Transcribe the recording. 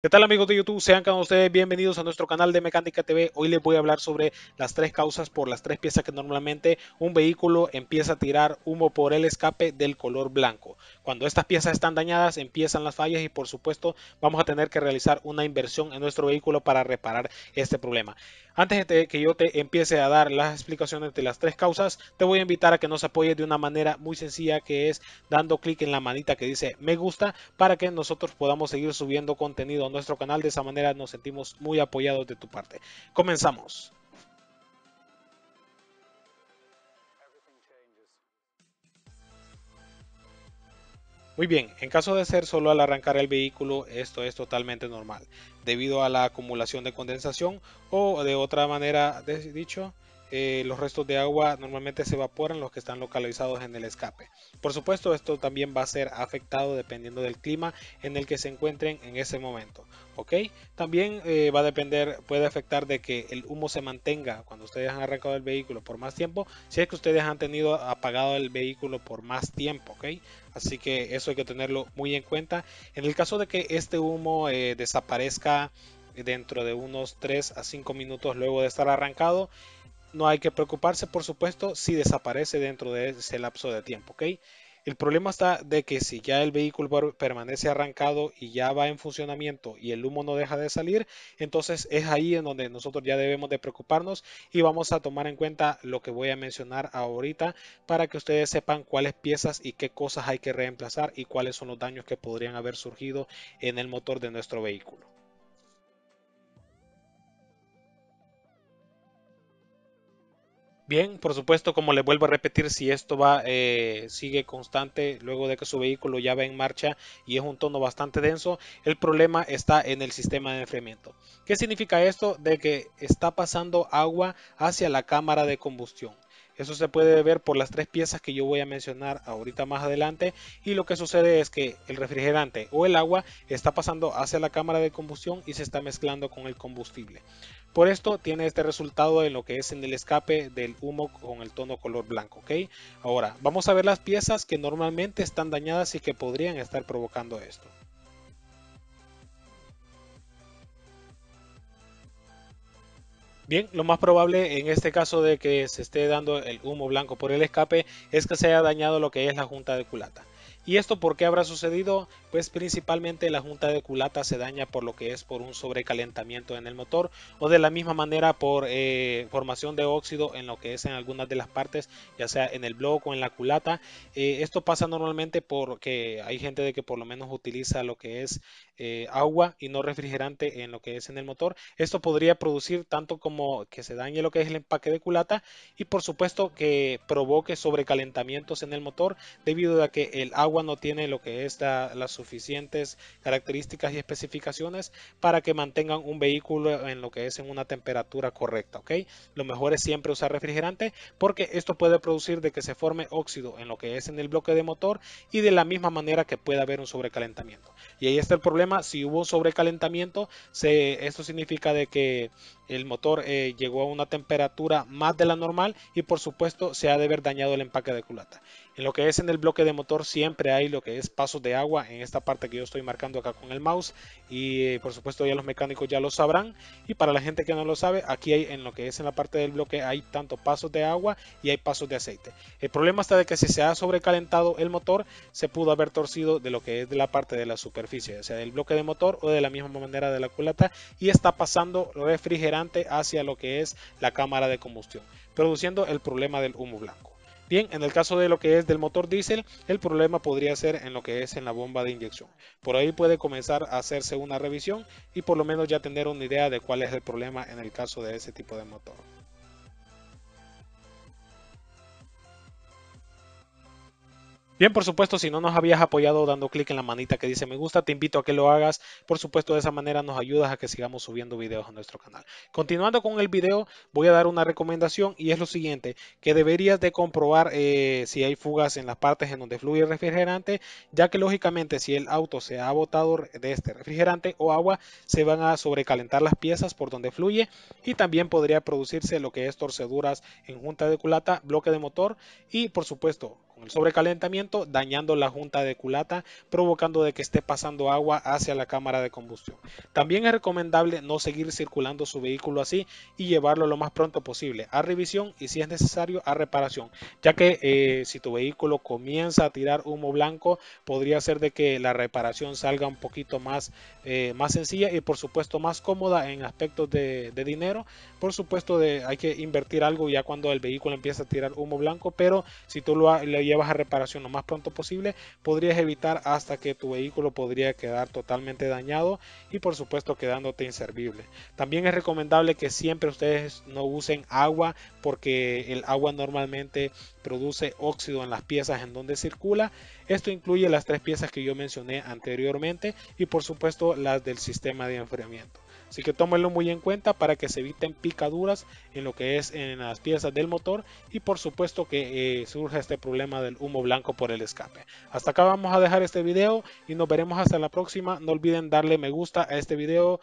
¿Qué tal amigos de YouTube? Sean cada ustedes bienvenidos a nuestro canal de Mecánica TV. Hoy les voy a hablar sobre las tres causas por las tres piezas que normalmente un vehículo empieza a tirar humo por el escape del color blanco. Cuando estas piezas están dañadas empiezan las fallas y por supuesto vamos a tener que realizar una inversión en nuestro vehículo para reparar este problema. Antes de que yo te empiece a dar las explicaciones de las tres causas, te voy a invitar a que nos apoyes de una manera muy sencilla que es dando clic en la manita que dice me gusta para que nosotros podamos seguir subiendo contenido nuestro canal. De esa manera nos sentimos muy apoyados de tu parte. Comenzamos. Muy bien, en caso de ser solo al arrancar el vehículo, esto es totalmente normal, debido a la acumulación de condensación o de otra manera dicho, eh, los restos de agua normalmente se evaporan los que están localizados en el escape. Por supuesto, esto también va a ser afectado dependiendo del clima en el que se encuentren en ese momento. ¿ok? También eh, va a depender, puede afectar de que el humo se mantenga cuando ustedes han arrancado el vehículo por más tiempo, si es que ustedes han tenido apagado el vehículo por más tiempo. ¿ok? Así que eso hay que tenerlo muy en cuenta. En el caso de que este humo eh, desaparezca dentro de unos 3 a 5 minutos luego de estar arrancado, no hay que preocuparse, por supuesto, si desaparece dentro de ese lapso de tiempo, El problema está de que si ya el vehículo permanece arrancado y ya va en funcionamiento y el humo no deja de salir, entonces es ahí en donde nosotros ya debemos de preocuparnos y vamos a tomar en cuenta lo que voy a mencionar ahorita para que ustedes sepan cuáles piezas y qué cosas hay que reemplazar y cuáles son los daños que podrían haber surgido en el motor de nuestro vehículo. Bien, por supuesto, como le vuelvo a repetir, si esto va eh, sigue constante luego de que su vehículo ya va en marcha y es un tono bastante denso, el problema está en el sistema de enfriamiento. ¿Qué significa esto? De que está pasando agua hacia la cámara de combustión. Eso se puede ver por las tres piezas que yo voy a mencionar ahorita más adelante y lo que sucede es que el refrigerante o el agua está pasando hacia la cámara de combustión y se está mezclando con el combustible. Por esto tiene este resultado en lo que es en el escape del humo con el tono color blanco. Ahora vamos a ver las piezas que normalmente están dañadas y que podrían estar provocando esto. Bien, lo más probable en este caso de que se esté dando el humo blanco por el escape es que se haya dañado lo que es la junta de culata. ¿Y esto por qué habrá sucedido? Pues principalmente la junta de culata se daña por lo que es por un sobrecalentamiento en el motor o de la misma manera por eh, formación de óxido en lo que es en algunas de las partes, ya sea en el bloque o en la culata. Eh, esto pasa normalmente porque hay gente de que por lo menos utiliza lo que es eh, agua y no refrigerante en lo que es en el motor. Esto podría producir tanto como que se dañe lo que es el empaque de culata y por supuesto que provoque sobrecalentamientos en el motor debido a que el agua no tiene lo que es las suficientes características y especificaciones para que mantengan un vehículo en lo que es en una temperatura correcta, ¿ok? Lo mejor es siempre usar refrigerante porque esto puede producir de que se forme óxido en lo que es en el bloque de motor y de la misma manera que puede haber un sobrecalentamiento. Y ahí está el problema, si hubo sobrecalentamiento, esto significa de que el motor eh, llegó a una temperatura más de la normal y por supuesto se ha de haber dañado el empaque de culata. En lo que es en el bloque de motor siempre hay lo que es pasos de agua en esta parte que yo estoy marcando acá con el mouse y eh, por supuesto ya los mecánicos ya lo sabrán y para la gente que no lo sabe aquí hay en lo que es en la parte del bloque hay tanto pasos de agua y hay pasos de aceite. El problema está de que si se ha sobrecalentado el motor se pudo haber torcido de lo que es de la parte de la superficie, o sea del bloque de motor o de la misma manera de la culata y está pasando refrigerante hacia lo que es la cámara de combustión produciendo el problema del humo blanco. Bien, en el caso de lo que es del motor diésel, el problema podría ser en lo que es en la bomba de inyección. Por ahí puede comenzar a hacerse una revisión y por lo menos ya tener una idea de cuál es el problema en el caso de ese tipo de motor. Bien, por supuesto, si no nos habías apoyado dando clic en la manita que dice me gusta, te invito a que lo hagas. Por supuesto, de esa manera nos ayudas a que sigamos subiendo videos a nuestro canal. Continuando con el video, voy a dar una recomendación y es lo siguiente, que deberías de comprobar eh, si hay fugas en las partes en donde fluye el refrigerante, ya que lógicamente si el auto se ha botado de este refrigerante o agua, se van a sobrecalentar las piezas por donde fluye y también podría producirse lo que es torceduras en junta de culata, bloque de motor y por supuesto el sobrecalentamiento, dañando la junta de culata, provocando de que esté pasando agua hacia la cámara de combustión. También es recomendable no seguir circulando su vehículo así y llevarlo lo más pronto posible a revisión y si es necesario a reparación, ya que eh, si tu vehículo comienza a tirar humo blanco, podría ser de que la reparación salga un poquito más, eh, más sencilla y por supuesto más cómoda en aspectos de, dinero. Por supuesto de, hay que invertir algo ya cuando el vehículo empieza a tirar humo blanco, pero si tú lo, llevas a reparación lo más pronto posible, podrías evitar hasta que tu vehículo podría quedar totalmente dañado y por supuesto quedándote inservible. También es recomendable que siempre ustedes no usen agua porque el agua normalmente produce óxido en las piezas en donde circula. Esto incluye las tres piezas que yo mencioné anteriormente y por supuesto las del sistema de enfriamiento. Así que tómenlo muy en cuenta para que se eviten picaduras en lo que es en las piezas del motor y por supuesto que eh, surja este problema del humo blanco por el escape. Hasta acá vamos a dejar este video y nos veremos hasta la próxima. No olviden darle me gusta a este video